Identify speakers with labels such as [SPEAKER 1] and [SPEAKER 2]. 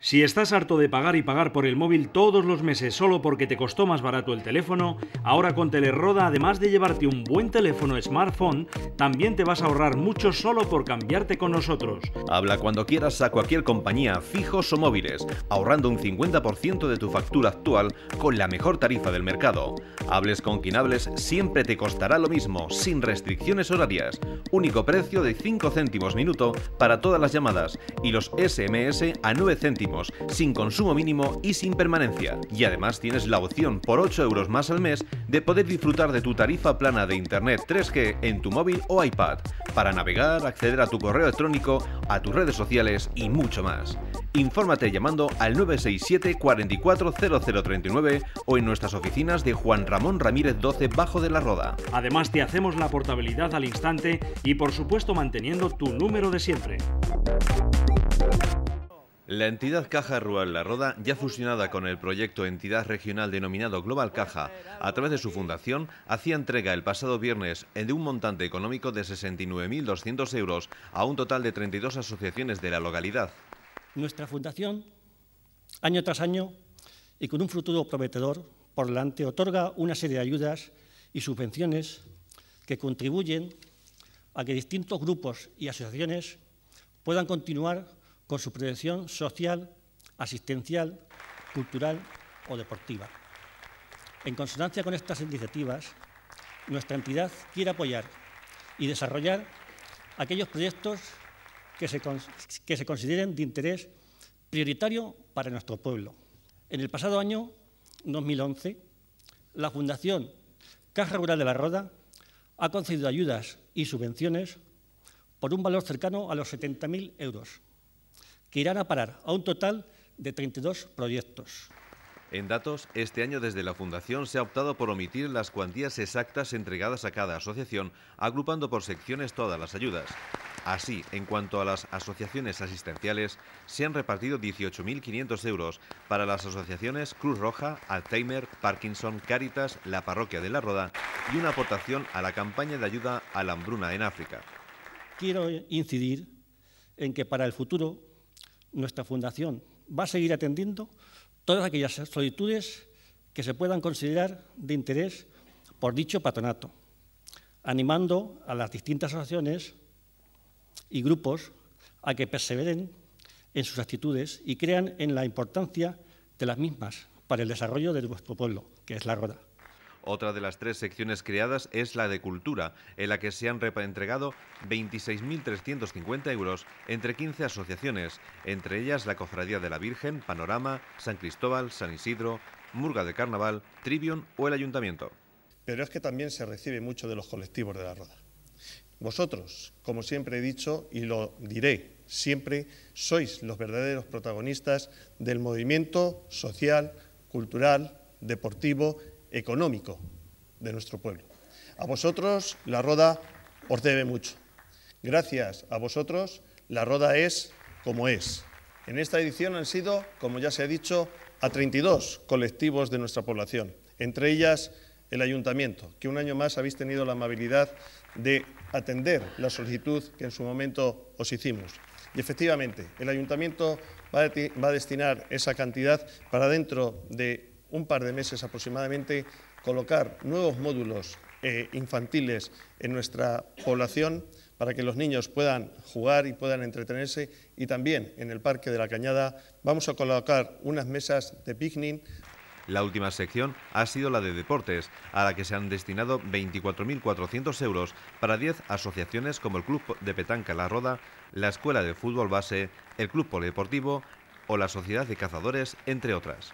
[SPEAKER 1] Si estás harto de pagar y pagar por el móvil todos los meses solo porque te costó más barato el teléfono, ahora con Teleroda, además de llevarte un buen teléfono smartphone, también te vas a ahorrar mucho solo por cambiarte con nosotros. Habla cuando quieras a cualquier compañía, fijos o móviles, ahorrando un 50% de tu factura actual con la mejor tarifa del mercado. Hables con quien hables, siempre te costará lo mismo, sin restricciones horarias. Único precio de 5 céntimos minuto para todas las llamadas y los SMS a 9 céntimos sin consumo mínimo y sin permanencia. Y además tienes la opción por 8 euros más al mes de poder disfrutar de tu tarifa plana de Internet 3G en tu móvil o iPad, para navegar, acceder a tu correo electrónico, a tus redes sociales y mucho más. Infórmate llamando al 967 44 o en nuestras oficinas de Juan Ramón Ramírez 12 Bajo de la Roda. Además te hacemos la portabilidad al instante y por supuesto manteniendo tu número de siempre. La entidad Caja Rural La Roda, ya fusionada con el proyecto entidad regional denominado Global Caja, a través de su fundación, hacía entrega el pasado viernes de un montante económico de 69.200 euros a un total de 32 asociaciones de la localidad.
[SPEAKER 2] Nuestra fundación, año tras año y con un futuro prometedor por delante, otorga una serie de ayudas y subvenciones que contribuyen a que distintos grupos y asociaciones puedan continuar con su prevención social, asistencial, cultural o deportiva. En consonancia con estas iniciativas, nuestra entidad quiere apoyar y desarrollar aquellos proyectos que se, que se consideren de interés prioritario para nuestro pueblo. En el pasado año 2011, la Fundación Caja Rural de la Roda ha concedido ayudas y subvenciones por un valor cercano a los 70.000 euros que irán a parar a un total de 32 proyectos.
[SPEAKER 1] En datos, este año desde la Fundación se ha optado por omitir las cuantías exactas entregadas a cada asociación, agrupando por secciones todas las ayudas. Así, en cuanto a las asociaciones asistenciales, se han repartido 18.500 euros para las asociaciones Cruz Roja, Alzheimer, Parkinson, Cáritas, la Parroquia de la Roda y una aportación a la campaña de ayuda a la hambruna en África.
[SPEAKER 2] Quiero incidir en que para el futuro nuestra fundación va a seguir atendiendo todas aquellas solicitudes que se puedan considerar de interés por dicho patronato, animando a las distintas asociaciones y grupos a que perseveren en sus actitudes y crean en la importancia de las mismas para el desarrollo de nuestro pueblo, que es la Roda.
[SPEAKER 1] Otra de las tres secciones creadas es la de cultura, en la que se han entregado 26.350 euros entre 15 asociaciones, entre ellas la Cofradía de la Virgen, Panorama, San Cristóbal, San Isidro, Murga de Carnaval, ...Tribion o el Ayuntamiento.
[SPEAKER 3] Pero es que también se recibe mucho de los colectivos de la Roda. Vosotros, como siempre he dicho y lo diré siempre, sois los verdaderos protagonistas del movimiento social, cultural, deportivo económico de nuestro pueblo. A vosotros la Roda os debe mucho. Gracias a vosotros la Roda es como es. En esta edición han sido, como ya se ha dicho, a 32 colectivos de nuestra población, entre ellas el ayuntamiento, que un año más habéis tenido la amabilidad de atender la solicitud que en su momento os hicimos. Y efectivamente, el ayuntamiento va a, destinar esa cantidad para dentro de un par de meses aproximadamente colocar nuevos módulos eh, infantiles en nuestra población para que los niños puedan jugar y puedan entretenerse y también en el Parque de la Cañada vamos a colocar unas mesas de picnic
[SPEAKER 1] la última sección ha sido la de deportes, a la que se han destinado 24.400 euros para 10 asociaciones como el Club de Petanca La Roda, la Escuela de Fútbol Base, el Club Polideportivo o la Sociedad
[SPEAKER 3] de Cazadores, entre otras.